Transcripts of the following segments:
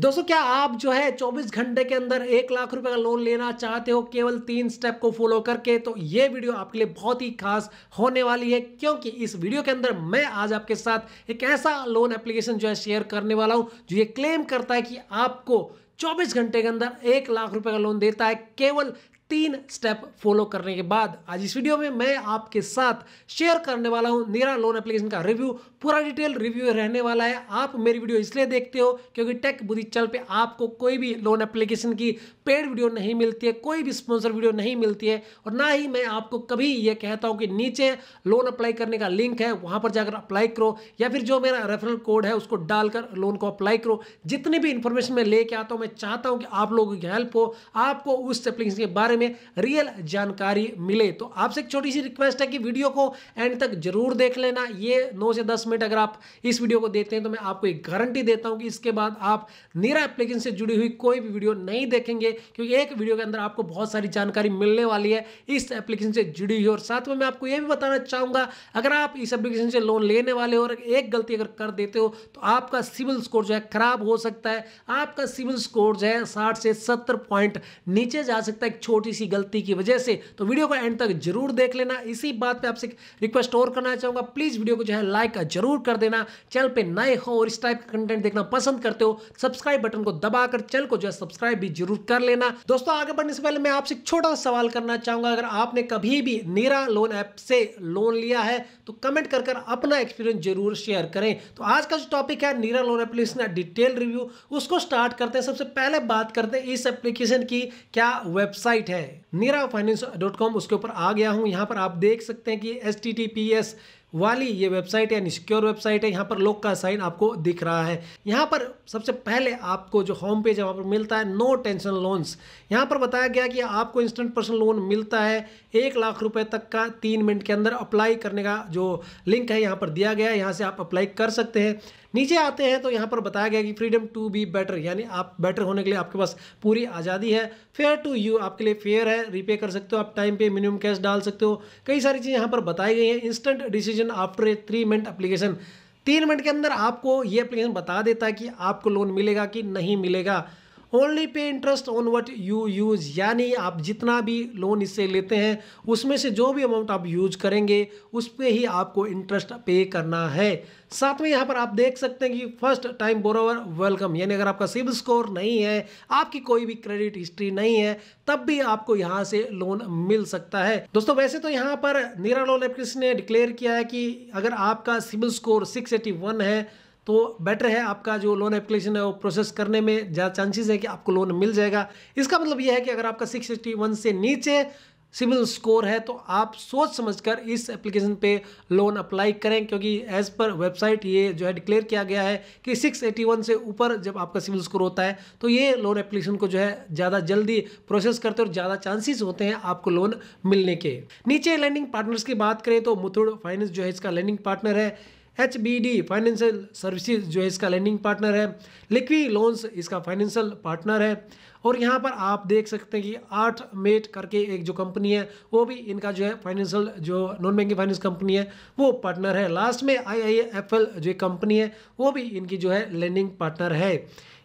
दोस्तों क्या आप जो है 24 घंटे के अंदर एक लाख रुपए का लोन लेना चाहते हो केवल तीन स्टेप को फॉलो करके तो ये वीडियो आपके लिए बहुत ही खास होने वाली है क्योंकि इस वीडियो के अंदर मैं आज आपके साथ एक ऐसा लोन एप्लीकेशन जो है शेयर करने वाला हूं जो ये क्लेम करता है कि आपको 24 घंटे के अंदर एक लाख रुपए का लोन देता है केवल तीन स्टेप फॉलो करने के बाद आज इस वीडियो में मैं आपके साथ शेयर करने वाला हूं नीरा लोन एप्लीकेशन का रिव्यू पूरा डिटेल रिव्यू रहने वाला है आप मेरी वीडियो इसलिए देखते हो क्योंकि टेक बुद्धि चल पे आपको कोई भी लोन एप्लीकेशन की पेड वीडियो नहीं मिलती है कोई भी स्पॉन्सर वीडियो नहीं मिलती है और ना ही मैं आपको कभी यह कहता हूँ कि नीचे लोन अप्लाई करने का लिंक है वहाँ पर जाकर अप्लाई करो या फिर जो मेरा रेफरल कोड है उसको डालकर लोन को अप्लाई करो जितनी भी इंफॉर्मेशन मैं लेके आता हूँ मैं चाहता हूँ कि आप लोगों की हेल्प हो आपको उस एप्लीकेशन के बारे में रियल जानकारी मिले तो आपसे एक छोटी सी रिक्वेस्ट है कि वीडियो को एंड तक जरूर देख लेना ये नौ से दस मिनट अगर आप इस वीडियो को देखते हैं तो मैं आपको एक गारंटी देता हूँ कि इसके बाद आप नीरा एप्लीकेशन से जुड़ी हुई कोई भी वीडियो नहीं देखेंगे क्योंकि एक वीडियो के अंदर आपको बहुत सारी जानकारी मिलने वाली है इस एप्लीकेशन से जुड़ी हुई और साथ में मैं आपको यह भी बताना चाहूँगा अगर आप इस एप्लीकेशन से लोन लेने वाले हो और एक गलती अगर कर देते हो तो आपका सिविल स्कोर जो है खराब हो सकता है आपका सिविल स्कोर जो है साठ से सत्तर पॉइंट नीचे जा सकता है एक छोटी छोटी सी गलती की वजह से तो वीडियो को एंड तक जरूर देख लेना इसी बात पे आपसे रिक्वेस्ट और करना चाहूंगा प्लीज़ वीडियो को जो है लाइक जरूर कर देना चैनल पे नए हो और इस टाइप का कंटेंट देखना पसंद करते हो सब्सक्राइब बटन को दबाकर चैनल को जो है सब्सक्राइब भी जरूर कर लेना दोस्तों आगे बढ़ने से पहले मैं आपसे एक छोटा सा सवाल करना चाहूंगा अगर आपने कभी भी नीरा लोन ऐप से लोन लिया है तो कमेंट कर कर अपना एक्सपीरियंस जरूर शेयर करें तो आज का जो टॉपिक है Neera loan application detail review उसको स्टार्ट करते हैं सबसे पहले बात करते हैं इस एप्लीकेशन की क्या वेबसाइट है है नीरा फाइनेंस डॉट कॉम उसके ऊपर आ गया हूं यहां पर आप देख सकते हैं कि S T T P S वाली ये वेबसाइट यानी सिक्योर वेबसाइट है यहाँ पर लॉक का साइन आपको दिख रहा है यहाँ पर सबसे पहले आपको जो होम पेज वहाँ पर मिलता है नो टेंशन लोन्स यहाँ पर बताया गया कि आपको इंस्टेंट पर्सनल लोन मिलता है एक लाख रुपए तक का तीन मिनट के अंदर अप्लाई करने का जो लिंक है यहाँ पर दिया गया है यहाँ से आप अप्लाई कर सकते हैं नीचे आते हैं तो यहाँ पर बताया गया कि फ्रीडम टू बी बेटर यानी आप बेटर होने के लिए आपके पास पूरी आज़ादी है फेयर टू यू आपके लिए फेयर है रीपे कर सकते हो आप टाइम पे मिनिमम कैश डाल सकते हो कई सारी चीज़ें यहाँ पर बताई गई हैं instant decision decision after a three minute application तीन मिनट के अंदर आपको ये एप्लीकेशन बता देता है कि आपको लोन मिलेगा कि नहीं मिलेगा only pay interest on what you use यानी आप जितना भी लोन इससे लेते हैं उसमें से जो भी अमाउंट आप यूज करेंगे उस पर ही आपको इंटरेस्ट पे करना है साथ में यहाँ पर आप देख सकते हैं कि फर्स्ट टाइम बोरोवर वेलकम यानी अगर आपका सिबिल स्कोर नहीं है आपकी कोई भी क्रेडिट हिस्ट्री नहीं है तब भी आपको यहाँ से लोन मिल सकता है दोस्तों वैसे तो यहाँ पर नीरा लोन एप्लिकेशन ने डिक्लेयर किया है कि अगर आपका सिबिल स्कोर 681 है तो बेटर है आपका जो लोन एप्लीकेशन है वो प्रोसेस करने में ज़्यादा चांसेस है कि आपको लोन मिल जाएगा इसका मतलब यह है कि अगर आपका सिक्स से नीचे सिविल स्कोर है तो आप सोच समझकर इस एप्लीकेशन पे लोन अप्लाई करें क्योंकि एज़ पर वेबसाइट ये जो है डिक्लेयर किया गया है कि 681 से ऊपर जब आपका सिविल स्कोर होता है तो ये लोन एप्लीकेशन को जो है ज़्यादा जल्दी प्रोसेस करते और ज़्यादा चांसेस होते हैं आपको लोन मिलने के नीचे लैंडिंग पार्टनर्स की बात करें तो मुथुड फाइनेंस जो है इसका लैंडिंग पार्टनर है H B D financial services जो है इसका लैंडिंग पार्टनर है लिक्वी लोन्स इसका फाइनेंशियल पार्टनर है और यहाँ पर आप देख सकते हैं कि आठ मेट करके एक जो कंपनी है वो भी इनका जो है फाइनेंशियल जो नॉन बैंकिंग फाइनेंस कंपनी है वो पार्टनर है लास्ट में आई आई एफ एल जो कंपनी है वो भी इनकी जो है लैंडिंग पार्टनर है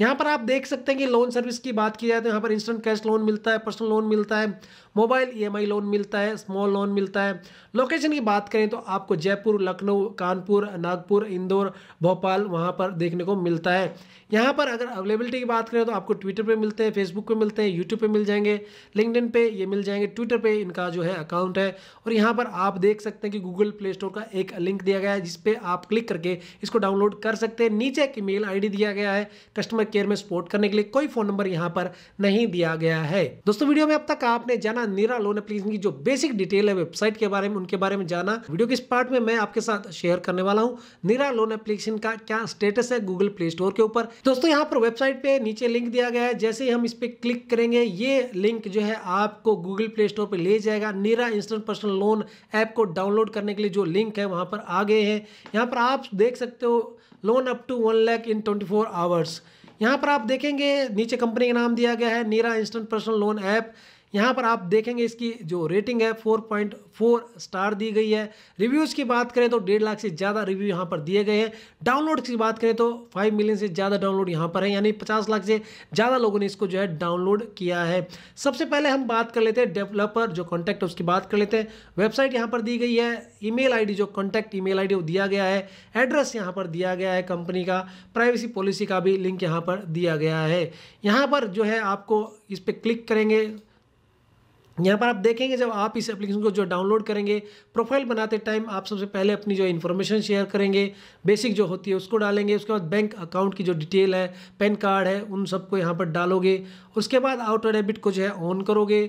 यहाँ पर आप देख सकते हैं कि लोन सर्विस की बात की जाए तो यहाँ पर इंस्टेंट कैश लोन मिलता है पर्सनल लोन मिलता है मोबाइल ईएमआई लोन मिलता है स्मॉल लोन मिलता है लोकेशन की बात करें तो आपको जयपुर लखनऊ कानपुर नागपुर इंदौर भोपाल वहाँ पर देखने को मिलता है यहाँ पर अगर अवेलेबिलिटी की बात करें तो आपको ट्विटर पर मिलते हैं फेसबुक पर मिलते हैं यूट्यूब पर मिल जाएंगे लिंकडिन पे ये मिल जाएंगे ट्विटर पर इनका जो है अकाउंट है और यहाँ पर आप देख सकते हैं कि गूगल प्ले स्टोर का एक लिंक दिया गया है जिसपे आप क्लिक करके इसको डाउनलोड कर सकते हैं नीचे एक मेल आईडी दिया गया है कस्टमर कस्टमर केयर में सपोर्ट करने के लिए कोई फोन नंबर यहाँ पर नहीं दिया गया है दोस्तों वीडियो में अब तक आपने जाना नीरा लोन एप्लीकेशन की जो बेसिक डिटेल है वेबसाइट के बारे में उनके बारे में जाना वीडियो के इस पार्ट में मैं आपके साथ शेयर करने वाला हूँ नीरा लोन एप्लीकेशन का क्या स्टेटस है गूगल प्ले स्टोर के ऊपर दोस्तों यहाँ पर वेबसाइट पे नीचे लिंक दिया गया है जैसे ही हम इस पर क्लिक करेंगे ये लिंक जो है आपको गूगल प्ले स्टोर पर ले जाएगा Neera instant personal loan app को डाउनलोड करने के लिए जो लिंक है वहाँ पर आ गए हैं यहाँ पर आप देख सकते हो loan up to one lakh in twenty four hours यहाँ पर आप देखेंगे नीचे कंपनी का नाम दिया गया है Neera instant personal loan app यहाँ पर आप देखेंगे इसकी जो रेटिंग है 4.4 स्टार दी गई है रिव्यूज़ की बात करें तो डेढ़ लाख से ज़्यादा रिव्यू यहाँ पर दिए गए हैं डाउनलोड की बात करें तो 5 मिलियन से ज़्यादा डाउनलोड यहाँ पर है यानी 50 लाख से ज़्यादा लोगों ने इसको जो है डाउनलोड किया है सबसे पहले हम बात कर लेते हैं डेवलपर जो कॉन्टैक्ट है उसकी बात कर लेते हैं वेबसाइट यहाँ पर दी गई है ई मेल जो कॉन्टैक्ट ई मेल वो दिया गया है एड्रेस यहाँ पर दिया गया है कंपनी का प्राइवेसी पॉलिसी का भी लिंक यहाँ पर दिया गया है यहाँ पर जो है आपको इस पर क्लिक करेंगे यहाँ पर आप देखेंगे जब आप इस एप्लीकेशन को जो डाउनलोड करेंगे प्रोफाइल बनाते टाइम आप सबसे पहले अपनी जो इन्फॉर्मेशन शेयर करेंगे बेसिक जो होती है उसको डालेंगे उसके बाद बैंक अकाउंट की जो डिटेल है पैन कार्ड है उन सबको यहाँ पर डालोगे उसके बाद आउटर डेबिट को जो है ऑन करोगे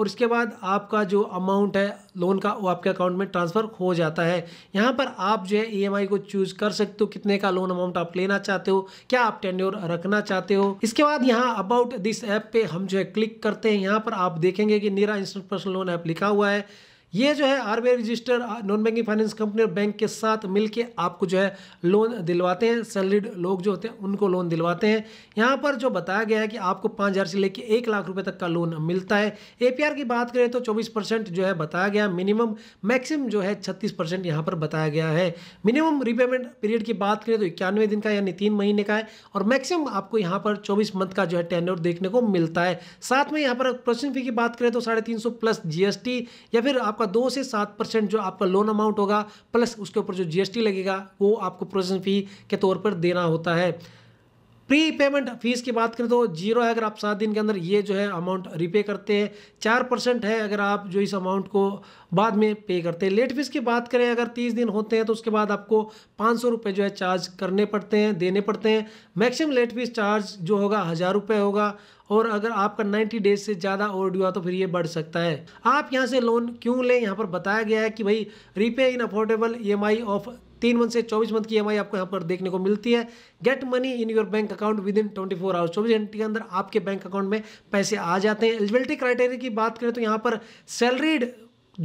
और इसके बाद आपका जो अमाउंट है लोन का वो आपके अकाउंट में ट्रांसफ़र हो जाता है यहाँ पर आप जो है ई e को चूज़ कर सकते हो कितने का लोन अमाउंट आप लेना चाहते हो क्या आप टेन्योर रखना चाहते हो इसके बाद यहाँ अबाउट दिस ऐप पे हम जो है क्लिक करते हैं यहाँ पर आप देखेंगे कि Neera instant personal loan app लिखा हुआ है ये जो है RBI register non banking finance company और बैंक के साथ मिलके आपको जो है लोन दिलवाते हैं सैलरीड लोग जो होते हैं उनको लोन दिलवाते हैं यहाँ पर जो बताया गया है कि आपको पाँच हज़ार से लेकर एक लाख रुपये तक का लोन मिलता है एपीआर की बात करें तो चौबीस परसेंट जो है बताया गया मिनिमम मैक्सिमम जो है छत्तीस परसेंट यहाँ पर बताया गया है मिनिमम रिपेमेंट पीरियड की बात करें तो इक्यानवे दिन का यानी तीन महीने का है और मैक्सिमम आपको यहाँ पर चौबीस मंथ का जो है टेन्योर देखने को मिलता है साथ में यहाँ पर प्रोसेसिंग फी की बात करें तो साढ़े तीन सौ प्लस जी या फिर आपका आपका दो से सात परसेंट जो आपका लोन अमाउंट होगा प्लस उसके ऊपर जो जीएसटी लगेगा वो आपको प्रोसेसिंग फ़ी के तौर पर देना होता है प्री पेमेंट फीस की बात करें तो जीरो है अगर आप सात दिन के अंदर ये जो है अमाउंट रिपे करते हैं चार परसेंट है अगर आप जो इस अमाउंट को बाद में पे करते हैं लेट फीस की बात करें अगर तीस दिन होते हैं तो उसके बाद आपको पाँच सौ रुपये जो है चार्ज करने पड़ते हैं देने पड़ते हैं मैक्सिमम लेट फीस चार्ज जो होगा हज़ार रुपये होगा और अगर आपका 90 डेज से ज़्यादा ओवर हुआ तो फिर ये बढ़ सकता है आप यहाँ से लोन क्यों लें यहाँ पर बताया गया है कि भाई repay in affordable E of तीन मंथ से चौबीस मंथ की ई आपको यहाँ पर देखने को मिलती है get money in your bank account within twenty four hours चौबीस घंटे के अंदर आपके बैंक अकाउंट में पैसे आ जाते हैं एलिजिबिलिटी क्राइटेरिया की बात करें तो यहाँ पर सैलरीड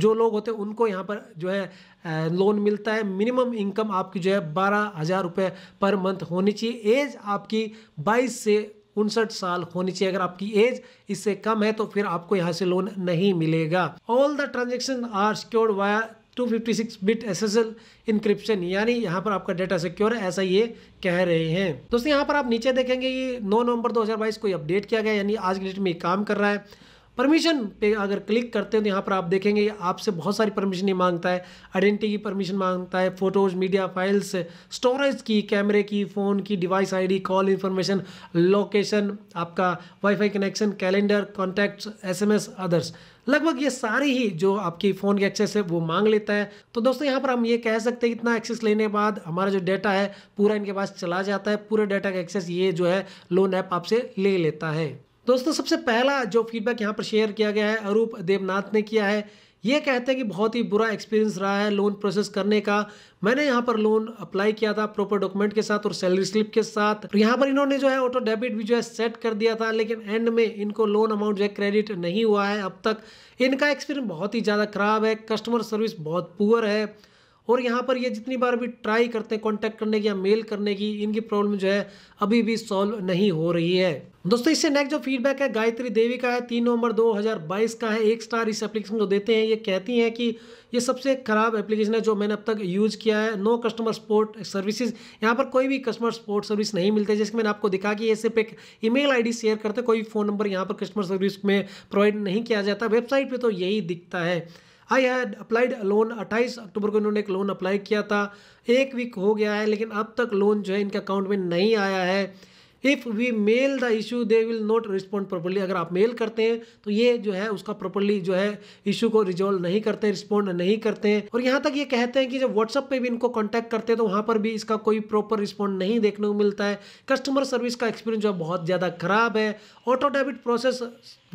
जो लोग होते हैं उनको यहाँ पर जो है लोन मिलता है मिनिमम इनकम आपकी जो है बारह हज़ार रुपये पर मंथ होनी चाहिए एज आपकी बाईस से उनसठ साल होनी चाहिए अगर आपकी एज इससे कम है तो फिर आपको यहाँ से लोन नहीं मिलेगा all the transaction are secured via 256 bit SSL encryption यानी यहाँ पर आपका डेटा सिक्योर है ऐसा ये कह रहे हैं दोस्तों यहाँ पर आप नीचे देखेंगे कि 9 नवंबर 2022 को अपडेट किया गया यानी आज के डेट में ये काम कर रहा है परमिशन पे अगर क्लिक करते हैं तो यहाँ पर आप देखेंगे आपसे बहुत सारी परमिशन ये मांगता है आइडेंटिटी की परमिशन मांगता है फोटोज मीडिया फाइल्स स्टोरेज की कैमरे की फ़ोन की device ID call information location आपका WiFi connection calendar contacts SMS others लगभग ये सारी ही जो आपकी फ़ोन की एक्सेस है वो मांग लेता है तो दोस्तों यहाँ पर हम ये कह सकते हैं इतना एक्सेस लेने के बाद हमारा जो डेटा है पूरा इनके पास चला जाता है पूरे डेटा का एक्सेस ये जो है लोन ऐप आपसे ले लेता है दोस्तों सबसे पहला जो फीडबैक यहाँ पर शेयर किया गया है अरूप देवनाथ ने किया है ये कहते हैं कि बहुत ही बुरा एक्सपीरियंस रहा है लोन प्रोसेस करने का मैंने यहाँ पर लोन अप्लाई किया था प्रॉपर डॉक्यूमेंट के साथ और सैलरी स्लिप के साथ और यहाँ पर इन्होंने जो है ऑटो डेबिट भी जो है सेट कर दिया था लेकिन एंड में इनको लोन अमाउंट जो है क्रेडिट नहीं हुआ है अब तक इनका एक्सपीरियंस बहुत ही ज़्यादा खराब है कस्टमर सर्विस बहुत पुअर है और यहाँ पर ये जितनी बार भी ट्राई करते हैं कॉन्टैक्ट करने की या मेल करने की इनकी प्रॉब्लम जो है अभी भी सॉल्व नहीं हो रही है दोस्तों इससे नेक्स्ट जो फीडबैक है गायत्री देवी का है तीन नवंबर 2022 का है एक स्टार इस एप्लीकेशन को देते हैं ये कहती हैं कि ये सबसे खराब एप्लीकेशन है जो मैंने अब तक यूज किया है नो कस्टमर सपोर्ट सर्विसेज यहाँ पर कोई भी कस्टमर सपोर्ट सर्विस नहीं मिलते जैसे मैंने आपको दिखा कि ये सिर्फ एक ईमेल आईडी शेयर करते कोई फ़ोन नंबर यहाँ पर कस्टमर सर्विस में प्रोवाइड नहीं किया जाता वेबसाइट पर तो यही दिखता है आई हैड अप्लाइड लोन 28 अक्टूबर को इन्होंने एक लोन अप्लाई किया था एक वीक हो गया है लेकिन अब तक लोन जो है इनके अकाउंट में नहीं आया है if we mail the issue they will not respond properly अगर आप मेल करते हैं तो ये जो है उसका प्रॉपरली जो है इशू को रिजॉल्व नहीं करते हैं रिस्पॉन्ड नहीं करते हैं और यहाँ तक ये कहते हैं कि जब व्हाट्सअप पे भी इनको कॉन्टैक्ट करते हैं तो वहाँ पर भी इसका कोई प्रॉपर रिस्पॉन्ड नहीं देखने को मिलता है कस्टमर सर्विस का एक्सपीरियंस जो है बहुत ज़्यादा खराब है ऑटो डेबिट प्रोसेस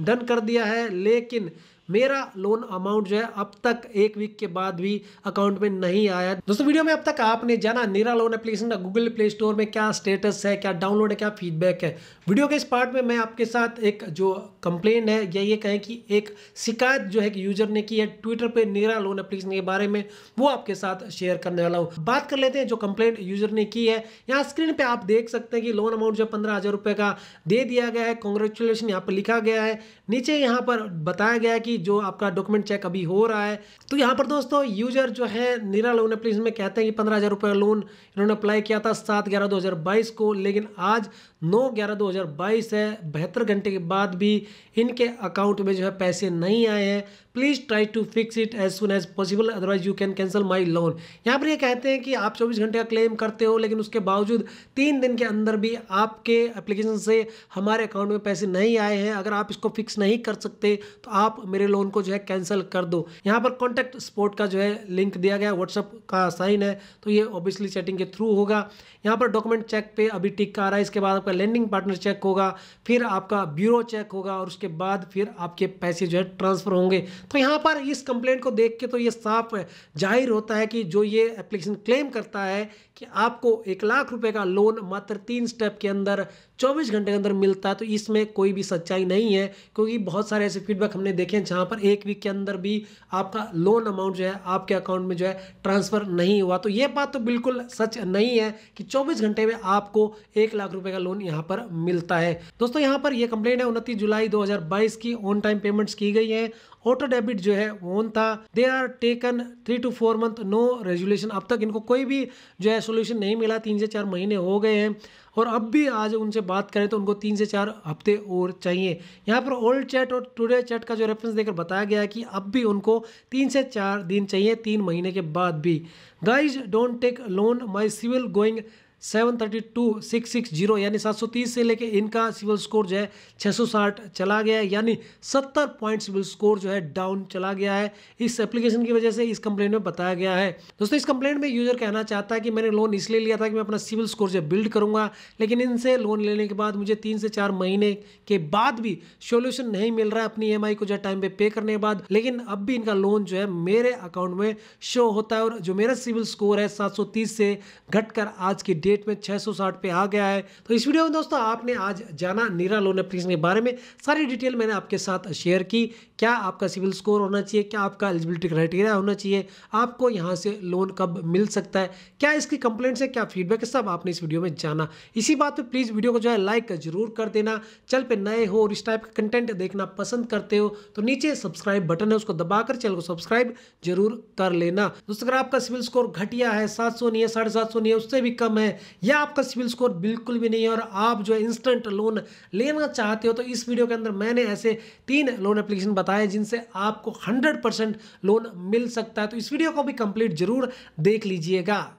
डन कर दिया है लेकिन मेरा लोन अमाउंट जो है अब तक एक वीक के बाद भी अकाउंट में नहीं आया दोस्तों वीडियो में अब तक आपने जाना नीरा लोन एप्लीकेशन का गूगल प्ले स्टोर में क्या स्टेटस है क्या डाउनलोड है क्या फीडबैक है वीडियो के इस पार्ट में मैं आपके साथ एक जो कंप्लेन है या ये कहें कि एक शिकायत जो है कि यूजर ने की है ट्विटर पर नीरा लोन एप्लीकेशन के बारे में वो आपके साथ शेयर करने वाला हूँ बात कर लेते हैं जो कंप्लेन यूजर ने की है यहाँ स्क्रीन पर आप देख सकते हैं कि लोन अमाउंट जो पंद्रह हज़ार का दे दिया गया है कॉन्ग्रेचुलेसन यहाँ पर लिखा गया है नीचे यहाँ पर बताया गया है कि कि जो आपका डॉक्यूमेंट चेक अभी हो रहा है तो यहाँ पर दोस्तों यूजर जो है निरा लोन एप्लीकेशन में कहते हैं कि पंद्रह हज़ार रुपये लोन इन्होंने अप्लाई किया था सात ग्यारह दो हज़ार बाईस को लेकिन आज नौ ग्यारह दो हज़ार बाईस है बहत्तर घंटे के बाद भी इनके अकाउंट में जो है पैसे नहीं आए हैं please try to fix it as soon as possible otherwise you can cancel my loan यहाँ पर ये कहते हैं कि आप चौबीस घंटे का क्लेम करते हो लेकिन उसके बावजूद तीन दिन के अंदर भी आपके एप्लीकेशन से हमारे अकाउंट में पैसे नहीं आए हैं अगर आप इसको फिक्स नहीं कर सकते तो आप मेरे मेरे लोन को जो है कैंसिल कर दो यहाँ पर कॉन्टैक्ट स्पोर्ट का जो है लिंक दिया गया व्हाट्सअप का साइन है तो ये ऑब्वियसली चैटिंग के थ्रू होगा यहाँ पर डॉक्यूमेंट चेक पे अभी टिक आ रहा है इसके बाद आपका लैंडिंग पार्टनर चेक होगा फिर आपका ब्यूरो चेक होगा और उसके बाद फिर आपके पैसे जो है ट्रांसफ़र होंगे तो यहाँ पर इस कंप्लेंट को देख के तो ये साफ जाहिर होता है कि जो ये एप्लीकेशन क्लेम करता है कि आपको एक लाख रुपए का लोन मात्र तीन स्टेप के अंदर 24 घंटे के अंदर मिलता है तो इसमें कोई भी सच्चाई नहीं है क्योंकि बहुत सारे ऐसे फीडबैक हमने देखे हैं जहाँ पर एक वीक के अंदर भी आपका लोन अमाउंट जो है आपके अकाउंट में जो है ट्रांसफ़र नहीं हुआ तो ये बात तो बिल्कुल सच नहीं है कि चौबीस घंटे में आपको एक लाख रुपये का लोन यहाँ पर मिलता है दोस्तों यहाँ पर यह कंप्लेन है उनतीस जुलाई दो की ऑन टाइम पेमेंट्स की गई है ऑटो डेबिट जो है ऑन था they are taken three two four month no resolution अब तक इनको कोई भी जो है सोल्यूशन नहीं मिला तीन से चार महीने हो गए हैं और अब भी आज उनसे बात करें तो उनको तीन से चार हफ्ते और चाहिए यहाँ पर ओल्ड चैट और टुडे चैट का जो रेफरेंस देकर बताया गया है कि अब भी उनको तीन से चार दिन चाहिए तीन महीने के बाद भी guys don't take loan my CIBIL going seven thirty two six six zero यानी सात सौ तीस से लेके इनका सिविल स्कोर जो है छः सौ साठ चला गया है यानी सत्तर पॉइंट सिविल स्कोर जो है डाउन चला गया है इस एप्लीकेशन की वजह से इस कंप्लेंट में बताया गया है दोस्तों इस कंप्लेंट में यूजर कहना चाहता है कि मैंने लोन इसलिए लिया था कि मैं अपना सिविल स्कोर जो है बिल्ड करूंगा लेकिन इनसे लोन लेने के बाद मुझे तीन से चार महीने के बाद भी सोल्यूशन नहीं मिल रहा है अपनी ई e को जो टाइम पे पे करने के बाद लेकिन अब भी इनका लोन जो है मेरे अकाउंट में शो होता है और जो मेरा सिविल स्कोर है सात से घटकर आज की डेट डेट में 660 पे आ गया है तो इस वीडियो में दोस्तों आपने आज जाना नीरा लोन एप्लीकेशन के बारे में सारी डिटेल मैंने आपके साथ शेयर की क्या आपका सिविल स्कोर होना चाहिए क्या आपका एलिजिबिलिटी क्राइटेरिया होना चाहिए आपको यहाँ से लोन कब मिल सकता है क्या इसकी कंप्लेंट्स है क्या फीडबैक है सब आपने इस वीडियो में जाना इसी बात पर प्लीज़ वीडियो को जो है लाइक ज़रूर कर देना चल पे नए हो और इस टाइप का कंटेंट देखना पसंद करते हो तो नीचे सब्सक्राइब बटन है उसको दबाकर चैनल को सब्सक्राइब जरूर कर लेना दोस्तों अगर आपका सिविल स्कोर घटिया है सात सौ नहीं है साढ़े सात सौ नहीं है उससे भी कम है या आपका सिविल स्कोर बिल्कुल भी नहीं है और आप जो है इंस्टेंट लोन लेना चाहते हो तो इस वीडियो के अंदर मैंने ऐसे तीन लोन एप्लीकेशन बताए जिनसे आपको हंड्रेड लोन मिल सकता है तो इस वीडियो को भी कंप्लीट जरूर देख लीजिएगा